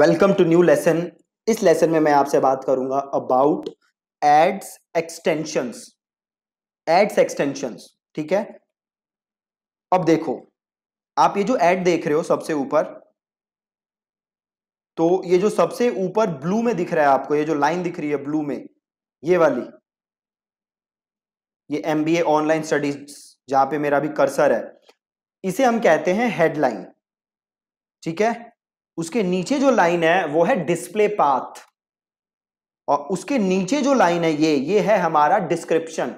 Welcome to new lesson इस लेसन में मैं आपसे बात करूंगा about ads extensions ads extensions ठीक है अब देखो आप ये जो एड देख रहे हो सबसे ऊपर तो ये जो सबसे ऊपर ब्लू में दिख रहा है आपको ये जो लाइन दिख रही है ब्लू में ये वाली ये M B A online studies जहां पे मेरा भी कर्सर है इसे हम कहते हैं हेडलाइन ठीक है उसके नीचे जो लाइन है वो है डिस्प्ले पाथ और उसके नीचे जो लाइन है ये ये है हमारा डिस्क्रिप्शन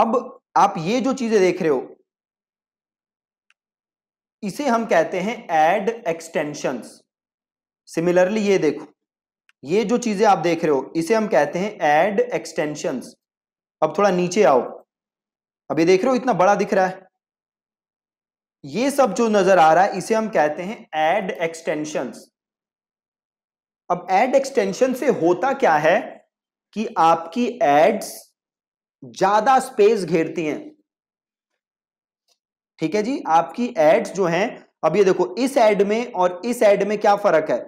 अब आप ये जो चीजें देख रहे हो इसे हम कहते हैं एड एक्सटेंशन सिमिलरली ये देखो ये जो चीजें आप देख रहे हो इसे हम कहते हैं एड एक्सटेंशन अब थोड़ा नीचे आओ अब ये देख रहे हो इतना बड़ा दिख रहा है ये सब जो नजर आ रहा है इसे हम कहते हैं एड एक्सटेंशन अब एड एक्सटेंशन से होता क्या है कि आपकी एड्स ज्यादा स्पेस घेरती हैं ठीक है जी आपकी एड्स जो हैं अब ये देखो इस एड में और इस एड में क्या फर्क है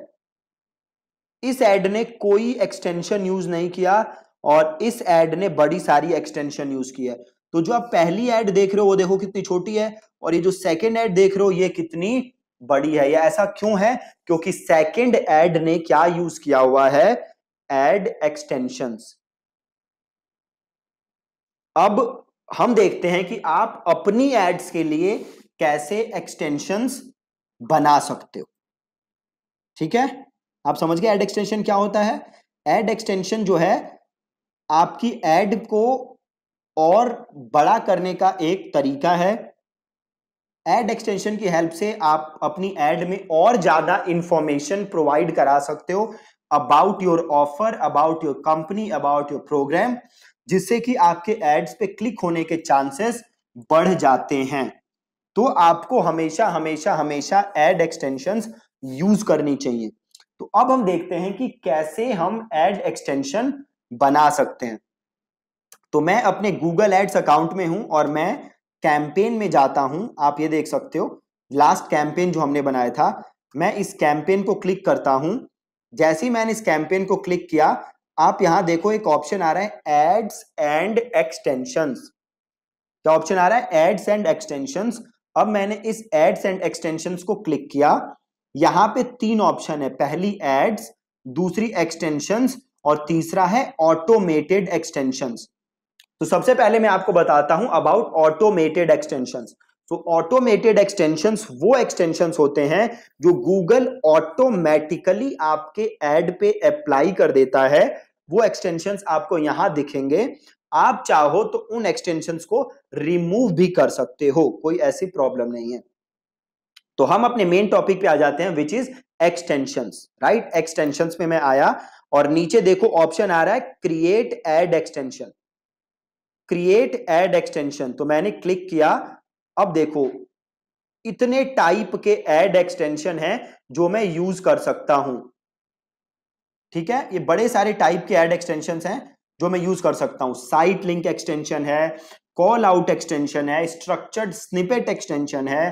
इस एड ने कोई एक्सटेंशन यूज नहीं किया और इस एड ने बड़ी सारी एक्सटेंशन यूज की है तो जो आप पहली एड देख रहे हो वो देखो कितनी छोटी है और ये जो सेकेंड एड देख रहे हो ये कितनी बड़ी है या ऐसा क्यों है क्योंकि सेकेंड एड ने क्या यूज किया हुआ है एड एक्सटेंशन अब हम देखते हैं कि आप अपनी एड्स के लिए कैसे एक्सटेंशंस बना सकते हो ठीक है आप समझ गए एड एक्सटेंशन क्या होता है एड एक्सटेंशन जो है आपकी एड को और बड़ा करने का एक तरीका है एड एक्सटेंशन की हेल्प से आप अपनी एड में और ज्यादा इंफॉर्मेशन प्रोवाइड करा सकते हो about your offer about your company about your program जिससे कि आपके एड्स पे क्लिक होने के चांसेस बढ़ जाते हैं तो आपको हमेशा हमेशा हमेशा एड एक्सटेंशन यूज करनी चाहिए तो अब हम देखते हैं कि कैसे हम एड एक्सटेंशन बना सकते हैं तो मैं अपने गूगल एड्स अकाउंट में हूं और मैं कैंपेन में जाता हूं आप ये देख सकते हो लास्ट कैंपेन जो हमने बनाया था मैं इस कैंपेन को क्लिक करता हूं जैसे ही मैंने इस कैंपेन को क्लिक किया आप यहां देखो एक ऑप्शन आ रहा है एड्स एंड एक्सटेंशन क्या ऑप्शन आ रहा है एड्स एंड एक्सटेंशन अब मैंने इस एड्स एंड एक्सटेंशन को क्लिक किया यहां पे तीन ऑप्शन है पहली एड्स दूसरी एक्सटेंशन और तीसरा है ऑटोमेटेड एक्सटेंशंस तो सबसे पहले मैं आपको बताता हूं अबाउट ऑटोमेटेड एक्सटेंशन तो ऑटोमेटेड एक्सटेंशन वो एक्सटेंशन होते हैं जो गूगल ऑटोमेटिकली आपके एड पे अप्लाई कर देता है वो एक्सटेंशन आपको यहां दिखेंगे आप चाहो तो उन एक्सटेंशन को रिमूव भी कर सकते हो कोई ऐसी प्रॉब्लम नहीं है तो हम अपने मेन टॉपिक पे आ जाते हैं which is extension right extension में मैं आया और नीचे देखो ऑप्शन आ रहा है create ad extension create ad extension तो मैंने क्लिक किया अब देखो इतने टाइप के एड एक्सटेंशन हैं जो मैं यूज कर सकता हूं ठीक है ये बड़े सारे टाइप के एड एक्सटेंशन हैं जो मैं यूज कर सकता हूं साइट लिंक एक्सटेंशन है कॉल आउट एक्सटेंशन है स्ट्रक्चर्ड स्निपेट एक्सटेंशन है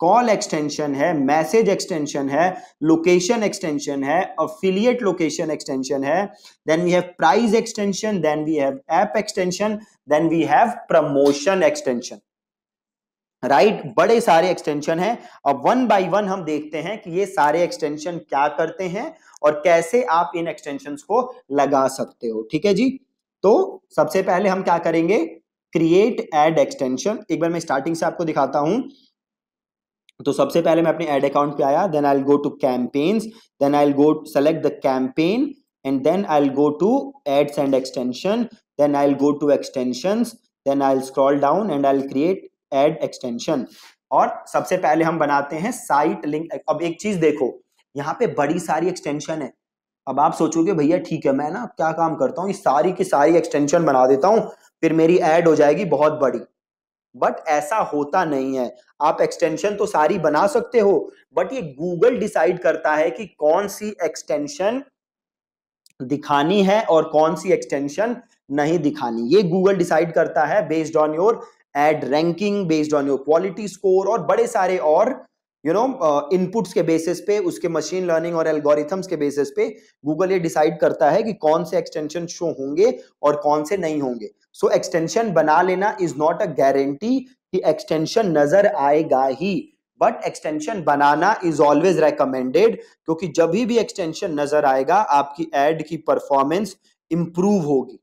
कॉल एक्सटेंशन है मैसेज एक्सटेंशन है लोकेशन एक्सटेंशन है अफिलिएट लोकेशन एक्सटेंशन है then we have price extension then we have app extension then we have promotion extension right बड़े सारे extension हैं अब वन बाय वन हम देखते हैं कि ये सारे एक्सटेंशन क्या करते हैं और कैसे आप इन एक्सटेंशन को लगा सकते हो ठीक है जी तो सबसे पहले हम क्या करेंगे क्रिएट एड एक्सटेंशन एक बार मैं स्टार्टिंग से आपको दिखाता हूं तो सबसे पहले मैं अपने एड अकाउंट पे आया then I go to campaigns then I go select the campaign and then I go to ads and extension then I go to extension then I scroll down and I create ad extension और सबसे पहले हम बनाते हैं site link अब एक चीज देखो यहाँ पे बड़ी सारी एक्सटेंशन है अब आप सोचोगे भैया ठीक है मैं ना क्या काम करता हूँ ये सारी की सारी एक्सटेंशन बना देता हूँ फिर मेरी एड हो जाएगी बहुत बड़ी बट ऐसा होता नहीं है आप एक्सटेंशन तो सारी बना सकते हो बट ये गूगल डिसाइड करता है कि कौन सी एक्सटेंशन दिखानी है और कौन सी एक्सटेंशन नहीं दिखानी ये गूगल डिसाइड करता है based on your ad ranking based on your quality score और बड़े सारे और यू नो इनपुट्स के बेसिस पे उसके मशीन लर्निंग और एल्गोरिथम्स के बेसिस पे गूगल ये डिसाइड करता है कि कौन से एक्सटेंशन शो होंगे और कौन से नहीं होंगे सो so, एक्सटेंशन बना लेना इज नॉट अ गारंटी कि एक्सटेंशन नजर आएगा ही बट एक्सटेंशन बनाना इज ऑलवेज रेकमेंडेड क्योंकि जब भी एक्सटेंशन नजर आएगा आपकी एड की परफॉर्मेंस इंप्रूव होगी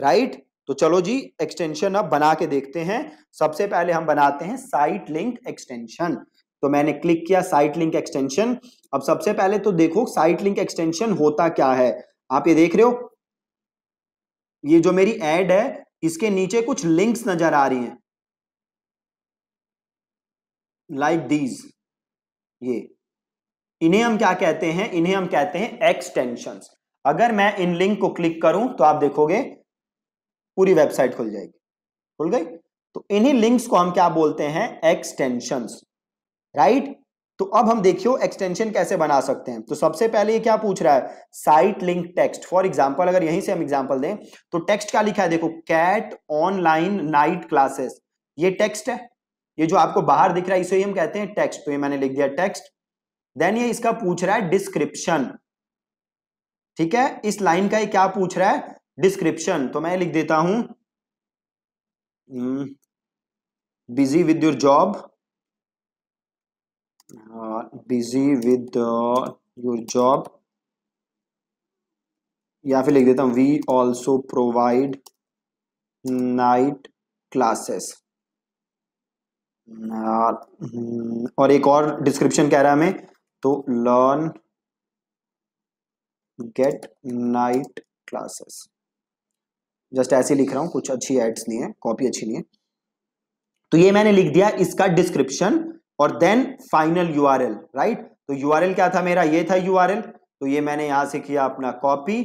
राइट right? तो चलो जी एक्सटेंशन अब बना के देखते हैं सबसे पहले हम बनाते हैं साइट लिंक एक्सटेंशन तो मैंने क्लिक किया साइट लिंक एक्सटेंशन अब सबसे पहले तो देखो साइट लिंक एक्सटेंशन होता क्या है आप ये देख रहे हो ये जो मेरी एड है इसके नीचे कुछ लिंक्स नजर आ रही हैं लाइक like दीज ये इन्हें हम क्या कहते हैं इन्हें हम कहते हैं एक्सटेंशन अगर मैं इन लिंक को क्लिक करूं तो आप देखोगे पूरी वेबसाइट खुल जाएगी खुल गई तो इन्हीं लिंक्स को हम क्या बोलते हैं एक्सटेंशंस राइट तो अब हम देखियो एक्सटेंशन कैसे बना सकते हैं तो सबसे पहले ये क्या पूछ रहा है site link text for example अगर यहीं से हम एग्जांपल दें तो टेक्स्ट क्या लिखा है देखो कैट ऑनलाइन नाइट क्लासेस ये टेक्स्ट है ये जो आपको बाहर दिख रहा है इसे हम कहते हैं टेक्स्ट तो ये मैंने लिख दिया टेक्स्ट देन ये इसका पूछ रहा है डिस्क्रिप्शन ठीक है इस लाइन का ये क्या पूछ रहा है डिस्क्रिप्शन तो मैं लिख देता हूं busy with your job busy with your job या फिर लिख देता हूँ we also provide night classes और एक और डिस्क्रिप्शन कह रहा है हमें तो learn get night classes just ऐसे लिख रहा हूं कुछ अच्छी एड्स नहीं है कॉपी अच्छी नहीं है तो ये मैंने लिख दिया इसका डिस्क्रिप्शन और देन फाइनल एल राइट तो एल क्या था मेरा ये था यूआरएल तो ये मैंने यहां से किया अपना कॉपी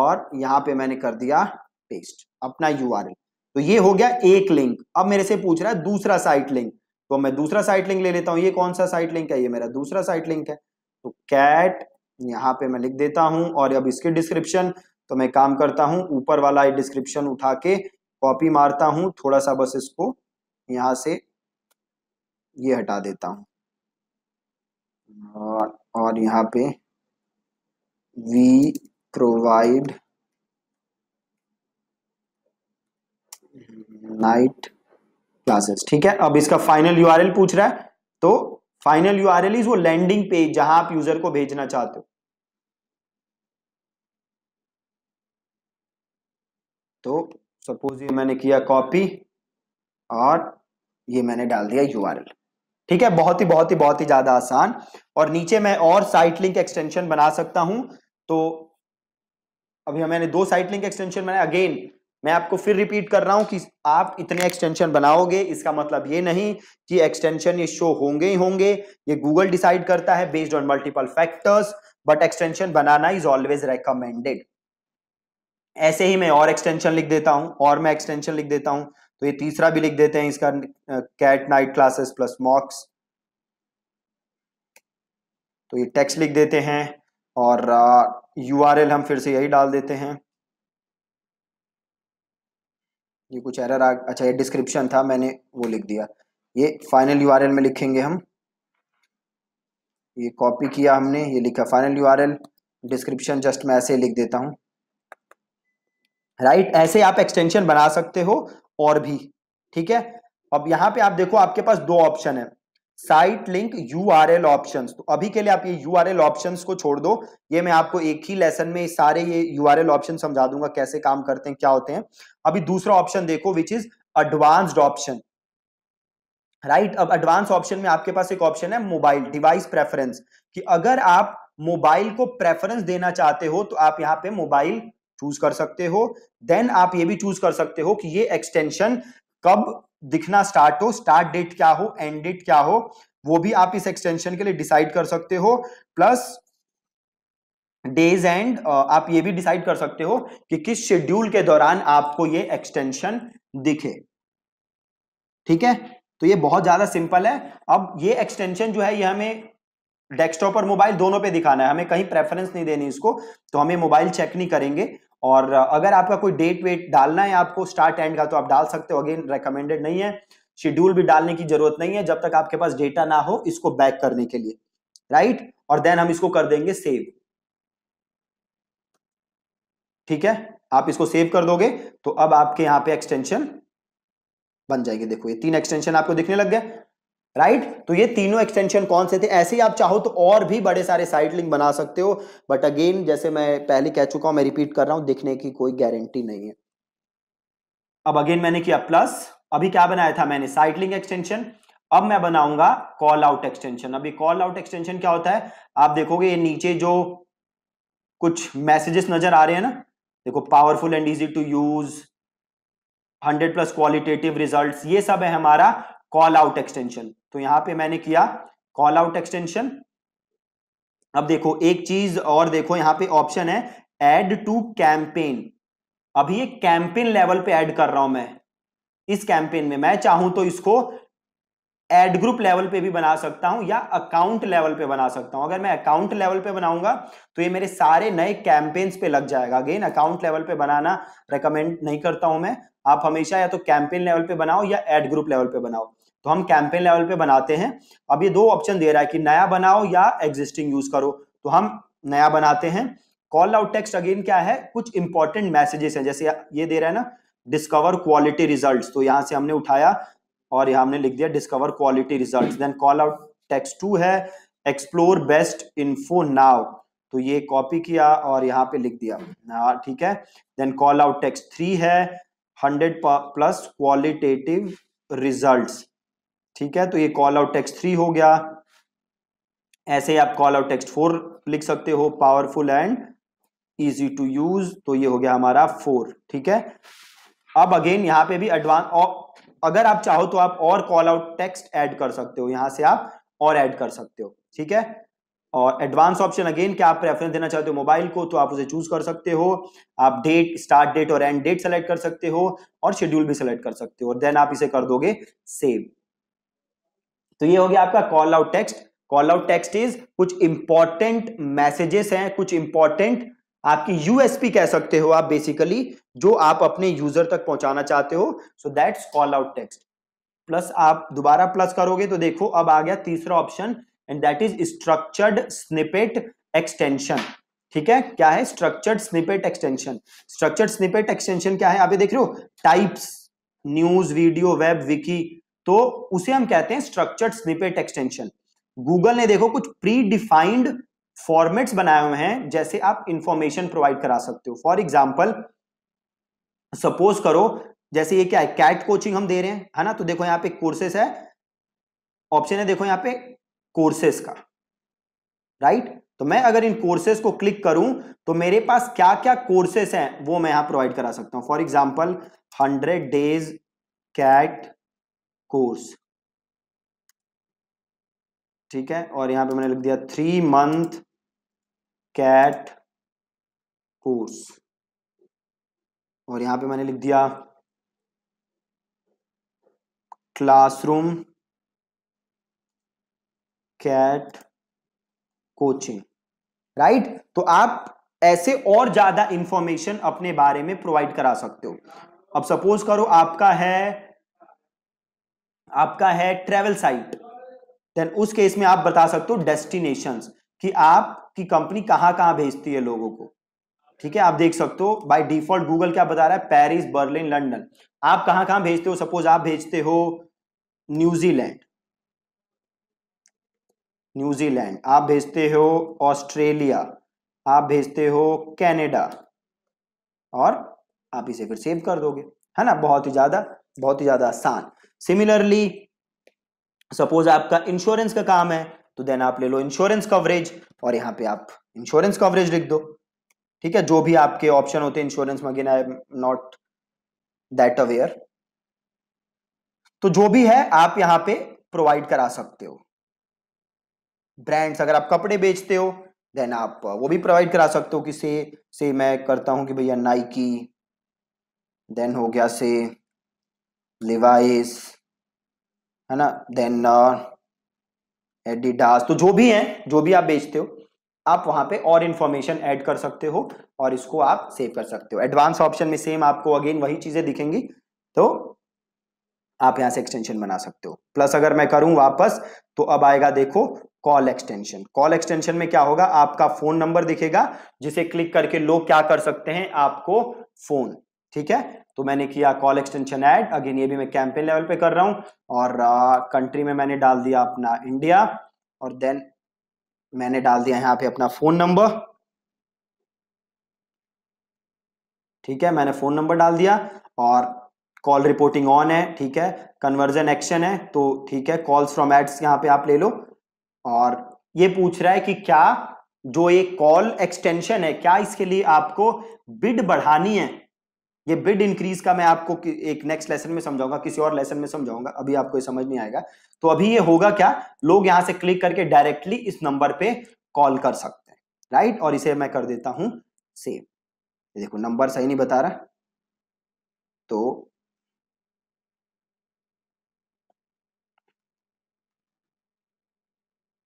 और यहां पे मैंने कर दिया पेस्ट अपना यूआरएल तो ये हो गया एक लिंक अब मेरे से पूछ रहा है दूसरा साइट लिंक तो मैं दूसरा साइट लिंक ले लेता हूँ ये कौन सा साइट लिंक है ये मेरा दूसरा साइट लिंक है तो कैट यहाँ पे मैं लिख देता हूँ और अब इसके डिस्क्रिप्शन तो मैं काम करता हूँ ऊपर वाला डिस्क्रिप्शन उठा के कॉपी मारता हूँ थोड़ा सा बस इसको यहाँ से ये हटा देता हूँ और और यहाँ पे वी प्रोवाइड नाइट क्लासेस ठीक है अब इसका फाइनल यूआरएल पूछ रहा है तो फाइनल यूआरएल इज वो लैंडिंग पेज जहां आप यूजर को भेजना चाहते हो तो सपोज ये मैंने किया कॉपी और ये मैंने डाल दिया यूआरएल ठीक है बहुत ही बहुत ही बहुत ही ज्यादा आसान और नीचे मैं और साइट लिंक एक्सटेंशन बना सकता हूं तो अभी मैंने दो साइट लिंक एक्सटेंशन बनाया अगेन मैं आपको फिर रिपीट कर रहा हूं कि आप इतने एक्सटेंशन बनाओगे इसका मतलब ये नहीं कि एक्सटेंशन ये शो होंगे ही होंगे ये गूगल डिसाइड करता है based on multiple factors but extension बनाना इज ऑलवेज रेकमेंडेड ऐसे ही मैं और एक्सटेंशन लिख देता हूं और मैं एक्सटेंशन लिख देता हूं तो ये तीसरा भी लिख देते हैं इसका CAT night classes plus mocks तो ये टेक्स्ट लिख देते हैं और यू आर एल हम फिर से यही डाल देते हैं ये कुछ एरर आ अच्छा ये डिस्क्रिप्शन था मैंने वो लिख दिया ये फाइनल यू आर एल में लिखेंगे हम ये कॉपी किया हमने ये लिखा final U R L description just मैं ऐसे लिख देता हूं राइट right, ऐसे आप एक्सटेंशन बना सकते हो और भी ठीक है अब यहां पे आप देखो आपके पास दो ऑप्शन है site link U R L option तो अभी के लिए आप ये यू आर एल ऑप्शन को छोड़ दो ये मैं आपको एक ही लेसन में सारे ये यू आर एल ऑप्शन समझा दूंगा कैसे काम करते हैं क्या होते हैं अभी दूसरा ऑप्शन देखो which is advanced option right अब एडवांस ऑप्शन में आपके पास एक ऑप्शन है मोबाइल डिवाइस प्रेफरेंस कि अगर आप मोबाइल को प्रेफरेंस देना चाहते हो तो आप यहां पे मोबाइल चूज कर सकते हो देन आप ये भी चूज कर सकते हो कि ये एक्सटेंशन कब दिखना स्टार्ट हो स्टार्ट डेट क्या हो एंड डेट क्या हो वो भी आप इस एक्सटेंशन के लिए डिसाइड कर सकते हो प्लस डेज एंड आप ये भी डिसाइड कर सकते हो कि किस शेड्यूल के दौरान आपको ये एक्सटेंशन दिखे ठीक है तो ये बहुत ज्यादा सिंपल है अब ये एक्सटेंशन जो है ये हमें डेस्कटॉप और मोबाइल दोनों पे दिखाना है हमें कहीं प्रेफरेंस नहीं देनी इसको तो हमें मोबाइल चेक नहीं करेंगे और अगर आपका कोई डेट वेट डालना है आपको स्टार्ट एंड का तो आप डाल सकते हो अगेन रेकमेंडेड नहीं है शेड्यूल भी डालने की जरूरत नहीं है जब तक आपके पास डेटा ना हो इसको बैक करने के लिए राइट और देन हम इसको कर देंगे सेव ठीक है आप इसको सेव कर दोगे तो अब आपके यहां पे एक्सटेंशन बन जाएगी देखो ये तीन एक्सटेंशन आपको दिखने लग गए राइट right? तो ये तीनों एक्सटेंशन कौन से थे ऐसे ही आप चाहो तो और भी बड़े सारे साइड लिंक बना सकते हो बट अगेन जैसे मैं पहले कह चुका हूं मैं रिपीट कर रहा हूं दिखने की कोई गारंटी नहीं है अब अगेन मैंने किया प्लस अभी क्या बनाया था मैंने साइड लिंक एक्सटेंशन अब मैं बनाऊंगा कॉल आउट एक्सटेंशन अभी कॉल आउट एक्सटेंशन क्या होता है आप देखोगे ये नीचे जो कुछ मैसेजेस नजर आ रहे हैं ना देखो powerful and easy to use hundred plus qualitative result ये सब है हमारा कॉल आउट एक्सटेंशन तो यहां पे मैंने किया कॉल आउट एक्सटेंशन अब देखो एक चीज और देखो यहां पे ऑप्शन है एड टू कैंपेन अभी ये कैंपेन लेवल पे ऐड कर रहा हूं मैं इस कैंपेन में मैं चाहूं तो इसको एड ग्रुप लेवल पे भी बना सकता हूं या अकाउंट लेवल पे बना सकता हूं अगर मैं अकाउंट लेवल पे बनाऊंगा तो ये मेरे सारे नए कैंपेन्स पे लग जाएगा अगेन अकाउंट लेवल पे बनाना रेकमेंड नहीं करता हूं मैं आप हमेशा या तो कैंपेन लेवल पे बनाओ या एड ग्रुप लेवल पे बनाओ तो हम कैंपेन लेवल पे बनाते हैं अब ये दो ऑप्शन दे रहा है कि नया बनाओ या एग्जिस्टिंग यूज करो तो हम नया बनाते हैं कॉल आउट टेक्स्ट अगेन क्या है कुछ इंपॉर्टेंट मैसेजेस हैं जैसे ये दे रहा है ना डिस्कवर क्वालिटी रिजल्ट तो यहाँ से हमने उठाया और यहाँ हमने लिख दिया discover quality result then call out text two है एक्सप्लोर बेस्ट इन्फो नाउ तो ये कॉपी किया और यहाँ पे लिख दिया हाँ, ठीक है then call out text three है हंड्रेड प्लस क्वालिटेटिव रिजल्ट्स ठीक है तो ये कॉल आउट टेक्स्ट थ्री हो गया ऐसे आप कॉल आउट टेक्स्ट फोर लिख सकते हो powerful and easy to use तो ये हो गया हमारा फोर ठीक है अब अगेन यहाँ पे भी एडवांस अगर आप चाहो तो आप और कॉल आउट टेक्स्ट ऐड कर सकते हो यहां से आप और ऐड कर सकते हो ठीक है और एडवांस ऑप्शन अगेन क्या आप प्रेफरेंस देना चाहते हो मोबाइल को तो आप उसे चूज कर सकते हो आप डेट स्टार्ट डेट और एंड डेट सेलेक्ट कर सकते हो और शेड्यूल भी सिलेक्ट कर सकते हो और देन आप इसे कर दोगे सेव तो ये हो गया आपका call out text call out text is कुछ इंपॉर्टेंट मैसेजेस हैं कुछ इंपॉर्टेंट आपकी यूएसपी कह सकते हो आप बेसिकली जो आप अपने यूजर तक पहुंचाना चाहते हो so that's call out text plus आप दोबारा प्लस करोगे तो देखो अब आ गया तीसरा option and that is structured snippet extension ठीक है क्या है structured snippet extension structured snippet extension क्या है आप देख रहे हो types news video web wiki तो उसे हम कहते हैं स्ट्रक्चर्ड स्निपेट एक्सटेंशन गूगल ने देखो कुछ प्री डिफाइंड फॉर्मेट्स बनाए हुए हैं जैसे आप इंफॉर्मेशन प्रोवाइड करा सकते हो फॉर एग्जाम्पल सपोज करो जैसे ये क्या है कैट कोचिंग हम दे रहे हैं है ना तो देखो यहाँ पे कोर्सेस है ऑप्शन है देखो यहाँ पे कोर्सेस का राइट right? तो मैं अगर इन कोर्सेस को क्लिक करूं तो मेरे पास क्या क्या कोर्सेस हैं वो मैं यहां प्रोवाइड करा सकता हूं for example hundred days CAT course ठीक है और यहां पे मैंने लिख दिया थ्री मंथ कैट कोर्स और यहां पे मैंने लिख दिया क्लासरूम कैट कोचिंग राइट तो आप ऐसे और ज्यादा इंफॉर्मेशन अपने बारे में प्रोवाइड करा सकते हो अब सपोज करो आपका है आपका है ट्रेवल साइट देन उस केस में आप बता सकते हो डेस्टिनेशन कि आपकी कंपनी कहाँ कहाँ भेजती है लोगों को ठीक है आप देख सकते हो बाय डिफॉल्ट गूगल क्या बता रहा है पेरिस बर्लिन लंदन आप कहाँ कहाँ भेजते हो सपोज आप भेजते हो न्यूजीलैंड न्यूजीलैंड आप भेजते हो ऑस्ट्रेलिया आप भेजते हो कनाडा और आप इसे फिर सेव कर दोगे है ना बहुत ही ज़्यादा बहुत ही ज़्यादा आसान सिमिलरली सपोज आपका इंश्योरेंस का काम है तो देन आप ले लो इंश्योरेंस कवरेज और यहाँ पे आप इंश्योरेंस कवरेज लिख दो ठीक है जो भी आपके ऑप्शन होते हैं इंश्योरेंस में again I am not that aware तो जो भी है आप यहाँ पे प्रोवाइड करा सकते हो ब्रांड्स अगर आप कपड़े बेचते हो देन आप वो भी प्रोवाइड करा सकते हो कि से से मैं करता हूं कि भैया नाइकी देन हो गया से लिवाइस है ना देन एडिडास uh, तो जो भी है जो भी आप बेचते हो आप वहां पे और इन्फॉर्मेशन ऐड कर सकते हो और इसको आप सेव कर सकते हो एडवांस ऑप्शन में सेम आपको अगेन वही चीजें दिखेंगी तो आप यहां से एक्सटेंशन बना सकते हो प्लस अगर मैं करूं वापस तो अब आएगा देखो कॉल एक्सटेंशन कॉल एक्सटेंशन में क्या होगा आपका फोन नंबर दिखेगा जिसे क्लिक करके लोग क्या कर सकते हैं आपको फोन ठीक है तो मैंने किया कॉल एक्सटेंशन ऐड अगेन ये भी मैं कैंपेन लेवल पे कर रहा हूँ और कंट्री में मैंने डाल दिया अपना इंडिया और देन मैंने डाल दिया यहाँ पे अपना फोन नंबर ठीक है मैंने फोन नंबर डाल दिया और कॉल रिपोर्टिंग ऑन है ठीक है कन्वर्जन एक्शन है तो ठीक है कॉल्स फ्रॉम एड्स यहाँ पे आप ले लो और ये पूछ रहा है कि क्या जो ये कॉल एक्सटेंशन है क्या इसके लिए आपको बिड बढ़ानी है ये बिड इंक्रीज का मैं आपको एक नेक्स्ट लेसन में समझाऊंगा किसी और लेसन में समझाऊंगा अभी आपको समझ नहीं आएगा तो अभी ये होगा क्या लोग यहां से क्लिक करके डायरेक्टली इस नंबर पे कॉल कर सकते हैं राइट और इसे मैं कर देता हूं सेव देखो नंबर सही नहीं बता रहा तो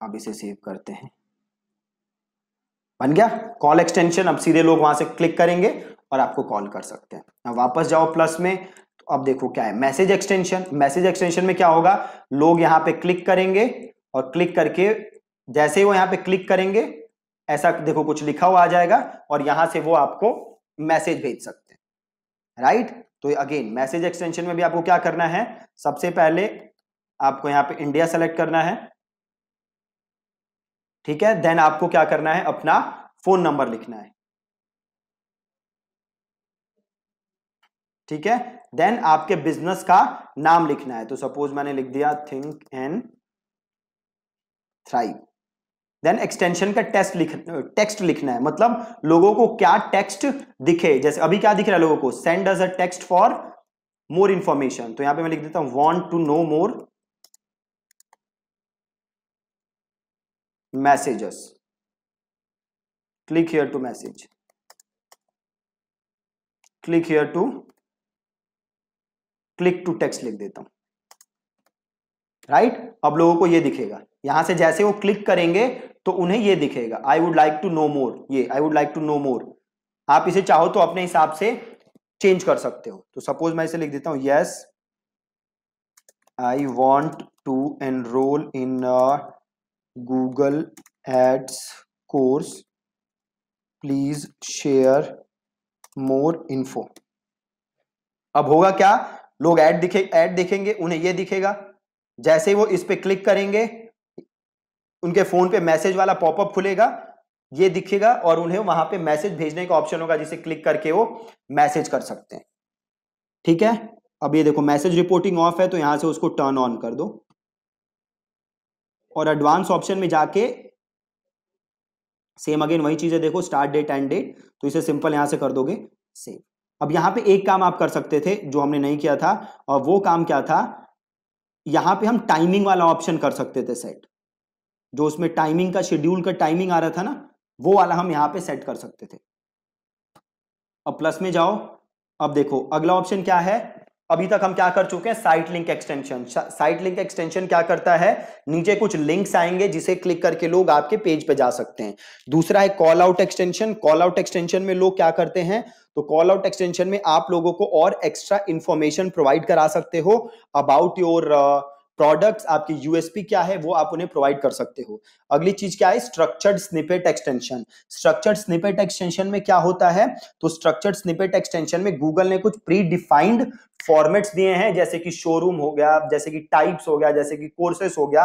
अब इसे सेव करते हैं बन गया कॉल एक्सटेंशन अब सीधे लोग वहां से क्लिक करेंगे और आपको कॉल कर सकते हैं अब वापस जाओ प्लस में तो अब देखो क्या है मैसेज एक्सटेंशन मैसेज एक्सटेंशन में क्या होगा लोग यहाँ पे क्लिक करेंगे और क्लिक करके जैसे ही वो यहाँ पे क्लिक करेंगे ऐसा देखो कुछ लिखा हुआ आ जाएगा और यहां से वो आपको मैसेज भेज सकते हैं राइट तो अगेन मैसेज एक्सटेंशन में भी आपको क्या करना है सबसे पहले आपको यहाँ पे इंडिया सेलेक्ट करना है ठीक है देन आपको क्या करना है अपना फोन नंबर लिखना है ठीक है देन आपके बिजनेस का नाम लिखना है तो सपोज मैंने लिख दिया think and thrive then extension का टेस्ट लिख टेक्स्ट लिखना है मतलब लोगों को क्या टेक्स्ट दिखे जैसे अभी क्या दिख रहा है लोगों को send us a text for more information तो यहां पे मैं लिख देता हूं want to know more messages click here to message click here to click to text लिख देता हूं राइट right? अब लोगों को ये दिखेगा यहां से जैसे वो क्लिक करेंगे तो उन्हें ये दिखेगा I would like to know more ये I would like to know more आप इसे चाहो तो अपने हिसाब से चेंज कर सकते हो तो सपोज मैं इसे लिख देता हूं yes I want to enroll in Google ads course please share more info अब होगा क्या लोग ऐड दिखे ऐड देखेंगे उन्हें ये दिखेगा जैसे ही वो इस पर क्लिक करेंगे उनके फोन पे मैसेज वाला पॉपअप खुलेगा ये दिखेगा और उन्हें वहां पे मैसेज भेजने का ऑप्शन होगा जिसे क्लिक करके वो मैसेज कर सकते हैं ठीक है अब ये देखो मैसेज रिपोर्टिंग ऑफ है तो यहां से उसको टर्न ऑन कर दो और एडवांस ऑप्शन में जाके सेम अगेन वही चीजें देखो स्टार्ट डेट एंड डेट तो इसे सिंपल यहां से कर दोगे सेव अब यहां पे एक काम आप कर सकते थे जो हमने नहीं किया था और वो काम क्या था यहां पे हम टाइमिंग वाला ऑप्शन कर सकते थे सेट जो उसमें टाइमिंग का शेड्यूल का टाइमिंग आ रहा था ना वो वाला हम यहां पे सेट कर सकते थे अब प्लस में जाओ अब देखो अगला ऑप्शन क्या है अभी तक हम क्या कर चुके हैं site link extension site link extension क्या करता है नीचे कुछ लिंक्स आएंगे जिसे क्लिक करके लोग आपके पेज पे जा सकते हैं दूसरा है call out extension call out extension में लोग क्या करते हैं तो कॉल आउट एक्सटेंशन में आप लोगों को और एक्स्ट्रा इंफॉर्मेशन प्रोवाइड करा सकते हो अबाउट योर प्रोडक्ट्स आपकी यूएसपी क्या है वो आप उन्हें प्रोवाइड कर सकते हो अगली चीज क्या है structured snippet extension structured snippet extension में क्या होता है तो स्ट्रक्चर्ड स्निपेट एक्सटेंशन में गूगल ने कुछ प्री डिफाइंड फॉर्मेट्स दिए हैं जैसे कि शोरूम हो गया जैसे कि टाइप्स हो गया जैसे कि कोर्सेस हो गया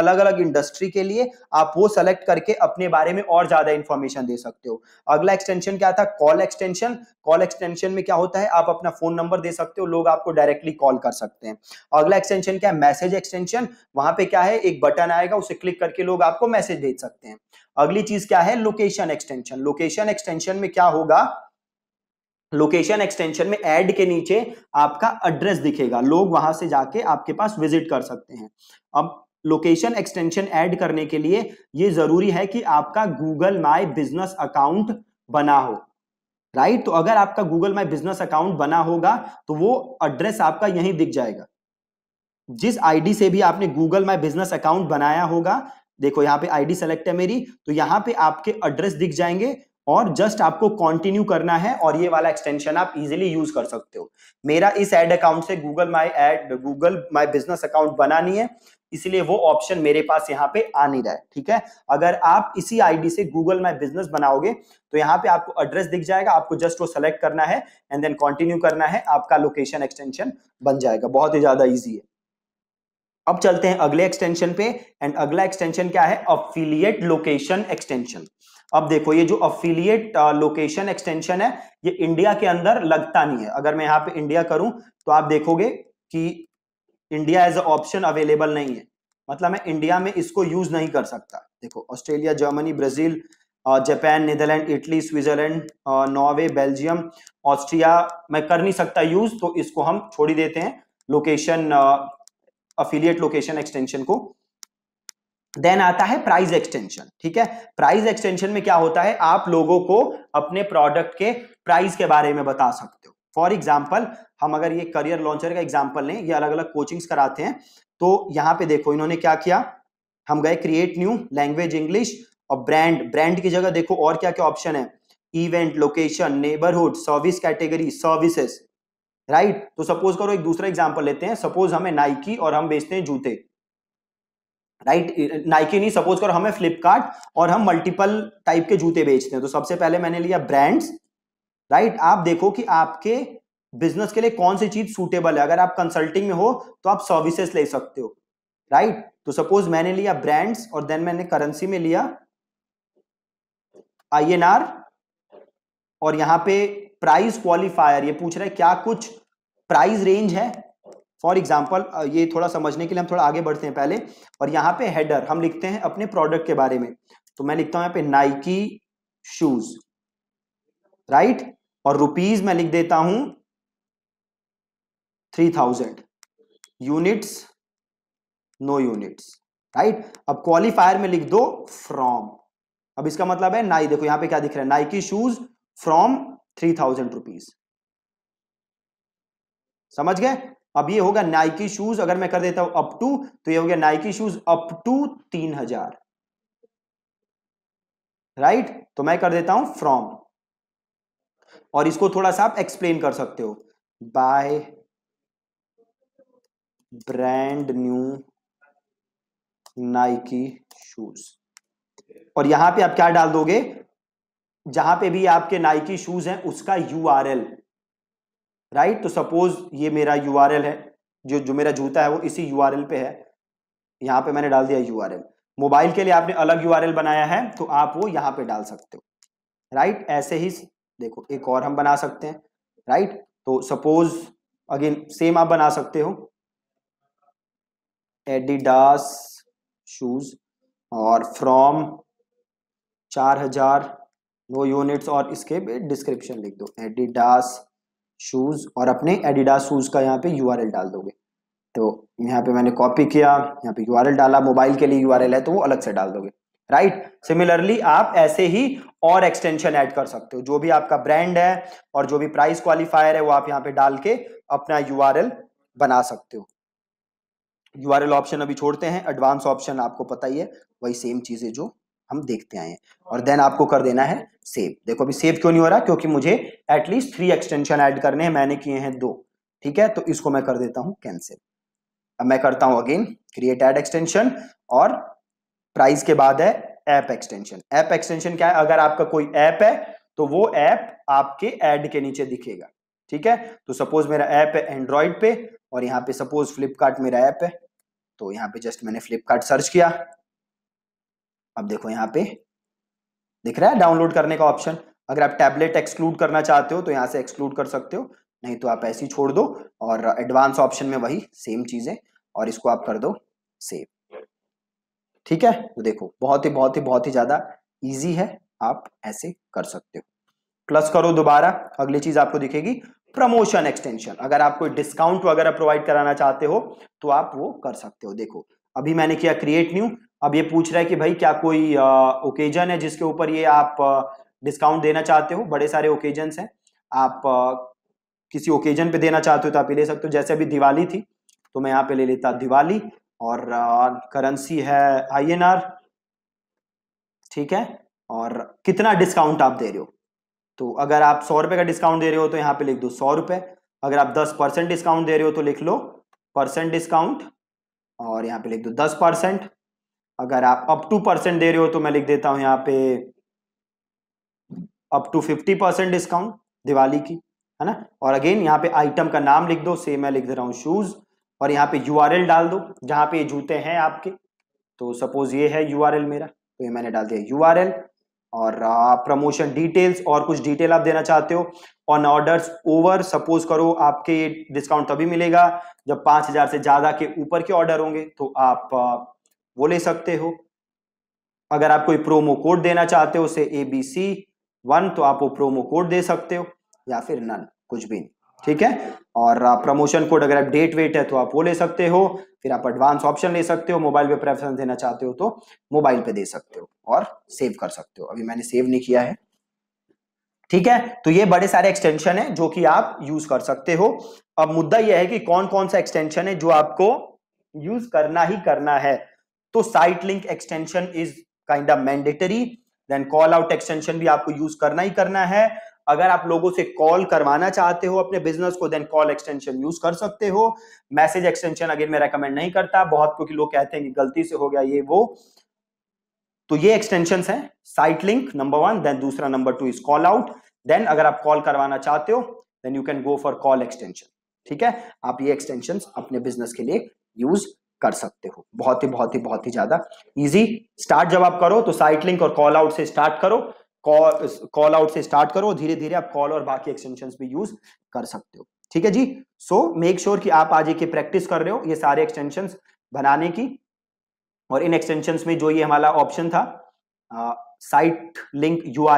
अलग अलग इंडस्ट्री के लिए आप वो सेलेक्ट करके अपने बारे में और ज्यादा इंफॉर्मेशन दे सकते हो अगला एक्सटेंशन क्या था कॉल एक्सटेंशन कॉल एक्सटेंशन में क्या होता है आप अपना फोन नंबर दे सकते हो लोग आपको डायरेक्टली कॉल कर सकते हैं अगला एक्सटेंशन क्या है मैसेज एक्सटेंशन वहां पे क्या है एक बटन आएगा उसे क्लिक करके लोग आपको मैसेज भेज सकते हैं अगली चीज क्या है लोकेशन एक्सटेंशन लोकेशन एक्सटेंशन में क्या होगा लोकेशन एक्सटेंशन में एड के नीचे आपका एड्रेस दिखेगा लोग वहां से जाके आपके पास विजिट कर सकते हैं अब लोकेशन एक्सटेंशन ऐड करने के लिए ये जरूरी है कि आपका गूगल माई बिजनेस अकाउंट बना हो राइट तो अगर आपका गूगल माई बिजनेस अकाउंट बना होगा तो वो एड्रेस आपका यहीं दिख जाएगा जिस आईडी से भी आपने गूगल माई बिजनेस अकाउंट बनाया होगा देखो यहाँ पे आईडी सेलेक्ट है मेरी तो यहाँ पे आपके एड्रेस दिख जाएंगे और जस्ट आपको कंटिन्यू करना है और ये वाला एक्सटेंशन आप इजीली यूज कर सकते हो मेरा इस एड अकाउंट से Google my ad Google my business account बनानी है इसलिए वो ऑप्शन मेरे पास यहाँ पे आ नहीं रहा है ठीक है अगर आप इसी आईडी से गूगल माई बिजनेस बनाओगे तो यहाँ पे आपको एड्रेस दिख जाएगा आपको जस्ट वो सेलेक्ट करना है एंड देन कंटिन्यू करना है आपका लोकेशन एक्सटेंशन बन जाएगा बहुत ही ज्यादा ईजी है अब चलते हैं अगले एक्सटेंशन पे एंड अगला एक्सटेंशन क्या है अफिलियट लोकेशन एक्सटेंशन अब देखो ये जो अफिलियट लोकेशन एक्सटेंशन है ये इंडिया के अंदर लगता नहीं है अगर मैं यहाँ पे इंडिया करूं तो आप देखोगे कि India as a option available नहीं है मतलब मैं इंडिया में इसको यूज नहीं कर सकता देखो Australia Germany Brazil Japan Netherland Italy Switzerland Norway Belgium Austria मैं कर नहीं सकता यूज तो इसको हम छोड़ ही देते हैं लोकेशन अफिलियट लोकेशन एक्सटेंशन को देन आता है प्राइस एक्सटेंशन ठीक है प्राइस एक्सटेंशन में क्या होता है आप लोगों को अपने प्रोडक्ट के प्राइस के बारे में बता सकते हो फॉर एग्जाम्पल हम अगर ये करियर लॉन्चर का एग्जाम्पल लें ये अलग अलग कोचिंग्स कराते हैं तो यहाँ पे देखो इन्होंने क्या किया हम गए क्रिएट न्यू लैंग्वेज इंग्लिश और ब्रांड ब्रांड की जगह देखो और क्या क्या ऑप्शन है event location neighbourhood service category services right तो सपोज करो एक दूसरा एग्जाम्पल लेते हैं सपोज हमें नाइकी और हम बेचते हैं जूते राइट नाइकी नहीं सपोज करो हमें फ्लिपकार्ट और हम मल्टीपल टाइप के जूते बेचते हैं तो सबसे पहले मैंने लिया ब्रांड्स राइट आप देखो कि आपके बिजनेस के लिए कौन सी चीज सूटेबल है अगर आप कंसल्टिंग में हो तो आप सर्विसेज ले सकते हो राइट तो सपोज मैंने लिया ब्रांड्स और देन मैंने करेंसी में लिया आई और यहां पे प्राइस क्वालिफायर ये पूछ रहा है क्या कुछ प्राइस रेंज है फॉर एग्जाम्पल ये थोड़ा समझने के लिए हम थोड़ा आगे बढ़ते हैं पहले और यहाँ पे हेडर हम लिखते हैं अपने प्रोडक्ट के बारे में तो मैं लिखता हूं यहाँ पे नाइकी शूज राइट और रुपीज मैं लिख देता हूं three thousand units no units right अब क्वालिफायर में लिख दो फ्रॉम अब इसका मतलब है नाई देखो यहां पे क्या दिख रहा है Nike shoes from three thousand rupees समझ गए अब ये होगा नाइकी शूज अगर मैं कर देता हूं अप टू तो ये हो गया नाइकी शूज अप टू तीन हजार राइट तो मैं कर देता हूं फ्रॉम और इसको थोड़ा सा आप एक्सप्लेन कर सकते हो buy brand new Nike shoes और यहां पे आप क्या डाल दोगे जहां पे भी आपके नाइकी शूज हैं उसका यूआरएल राइट तो सपोज ये मेरा यू है जो जो मेरा जूता है वो इसी यू पे है यहाँ पे मैंने डाल दिया यू मोबाइल के लिए आपने अलग यू बनाया है तो आप वो यहाँ पे डाल सकते हो राइट ऐसे ही देखो एक और हम बना सकते हैं राइट तो सपोज अगेन सेम आप बना सकते हो एडिडास शूज और फ्रॉम चार हजार नो यूनिट्स और इसके डिस्क्रिप्शन लिख दो एडिडास शूज़ और अपने एडिडास शूज़ का यहाँ पे यू डाल दोगे तो यहाँ पे मैंने कॉपी किया यहाँ पे यू डाला मोबाइल के लिए यू है तो वो अलग से डाल दोगे राइट सिमिलरली आप ऐसे ही और एक्सटेंशन ऐड कर सकते हो जो भी आपका ब्रांड है और जो भी प्राइस क्वालिफायर है वो आप यहाँ पे डाल के अपना यू बना सकते हो यू ऑप्शन अभी छोड़ते हैं एडवांस ऑप्शन आपको पता ही है वही सेम चीज़ है जो हम देखते आए हैं और देन हाँ। आपको कर देना है सेव देखो अभी सेव क्यों नहीं हो रहा क्योंकि मुझे एटलीस्ट थ्री एक्सटेंशन ऐड करने हैं मैंने किए हैं दो ठीक है तो इसको मैं कर देता हूं कैंसिल अब मैं करता हूं अगेन क्रिएट एड एक्सटेंशन और प्राइस के बाद है ऐप एक्सटेंशन ऐप एक्सटेंशन क्या है अगर आपका कोई ऐप है तो वो ऐप आपके एड के नीचे दिखेगा ठीक है तो सपोज मेरा ऐप है एंड्रॉइड पे और यहाँ पे सपोज फ्लिपकार्ट मेरा ऐप है तो यहाँ पे जस्ट मैंने फ्लिपकार्ट सर्च किया अब देखो यहाँ पे दिख रहा है डाउनलोड करने का ऑप्शन अगर आप टैबलेट एक्सक्लूड करना चाहते हो तो यहाँ से एक्सक्लूड कर सकते हो नहीं तो आप ऐसे ही छोड़ दो और एडवांस ऑप्शन में वही सेम चीज़ें और इसको आप कर दो सेव ठीक है तो देखो बहुत ही बहुत ही बहुत ही ज़्यादा ईजी है आप ऐसे कर सकते हो प्लस करो दोबारा अगली चीज़ आपको दिखेगी प्रमोशन एक्सटेंशन अगर आप कोई डिस्काउंट वगैरह प्रोवाइड कराना चाहते हो तो आप वो कर सकते हो देखो अभी मैंने किया क्रिएट न्यू अब ये पूछ रहा है कि भाई क्या कोई ओकेजन है जिसके ऊपर ये आप डिस्काउंट देना चाहते हो बड़े सारे ओकेजन्स हैं आप आ, किसी ओकेजन पे देना चाहते हो तो आप ये ले सकते हो जैसे अभी दिवाली थी तो मैं यहाँ पे ले लेता दिवाली और करेंसी है आई ठीक है और कितना डिस्काउंट आप दे रहे हो तो अगर आप सौ रुपए का डिस्काउंट दे रहे हो तो यहाँ पे लिख दो सौ रुपए अगर आप दस परसेंट डिस्काउंट दे रहे हो तो लिख लो परसेंट डिस्काउंट और यहाँ पे लिख दो दस परसेंट अगर आप अप टू परसेंट दे रहे हो तो मैं लिख देता हूं यहाँ पे up to fifty percent discount Diwali की है ना और अगेन यहाँ पे आइटम का नाम लिख दो सेम मैं लिख दे रहा हूँ शूज और यहाँ पे यू डाल दो जहां पे ये जूते हैं आपके तो सपोज ये है यू मेरा तो ये मैंने डाल दिया यू और प्रमोशन डिटेल्स और कुछ डिटेल आप देना चाहते हो ऑन ऑर्डर्स ओवर सपोज करो आपके डिस्काउंट तभी मिलेगा जब पांच हज़ार से ज़्यादा के ऊपर के ऑर्डर होंगे तो आप वो ले सकते हो अगर आप कोई प्रोमो कोड देना चाहते हो उसे ए बी सी वन तो आप वो प्रोमो कोड दे सकते हो या फिर नन कुछ भी नहीं ठीक है और प्रमोशन कोड अगर आप डेट वेट है तो आप वो ले सकते हो फिर आप एडवांस ऑप्शन ले सकते हो मोबाइल पे प्रेफरेंस देना चाहते हो तो मोबाइल पे दे सकते हो और सेव कर सकते हो अभी मैंने सेव नहीं किया है ठीक है तो ये बड़े सारे एक्सटेंशन है जो कि आप यूज कर सकते हो अब मुद्दा यह है कि कौन कौन सा एक्सटेंशन है जो आपको यूज करना ही करना है तो site link extension is kind of mandatory then call out extension भी आपको यूज करना ही करना है अगर आप लोगों से कॉल करवाना चाहते हो अपने बिजनेस को देन कॉल एक्सटेंशन यूज कर सकते हो मैसेज एक्सटेंशन अगेन मैं रेकमेंड नहीं करता बहुत क्योंकि लोग कहते हैं कि गलती से हो गया ये वो तो ये एक्सटेंशन है site link number one then दूसरा number two is call out then अगर आप कॉल करवाना चाहते हो then you can go for call extension ठीक है आप ये एक्सटेंशन अपने बिजनेस के लिए यूज कर सकते हो बहुत ही बहुत ही बहुत ही ज्यादा इजी स्टार्ट जब आप करो तो साइट लिंक और कॉल आउट से स्टार्ट करो कॉल आउट से स्टार्ट करो धीरे धीरे आप कॉल और बाकी एक्सटेंशन भी यूज कर सकते हो ठीक है जी सो मेक श्योर कि आप आज एक प्रैक्टिस कर रहे हो ये सारे एक्सटेंशन बनाने की और इन एक्सटेंशन में जो ये हमारा ऑप्शन था साइट लिंक यू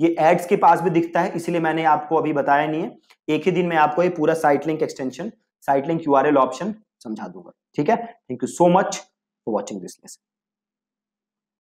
ये एड्स के पास भी दिखता है इसलिए मैंने आपको अभी बताया नहीं है एक ही दिन में आपको ये पूरा site link extension site link U option समझा दूंगा ठीक है thank you so much for watching this lesson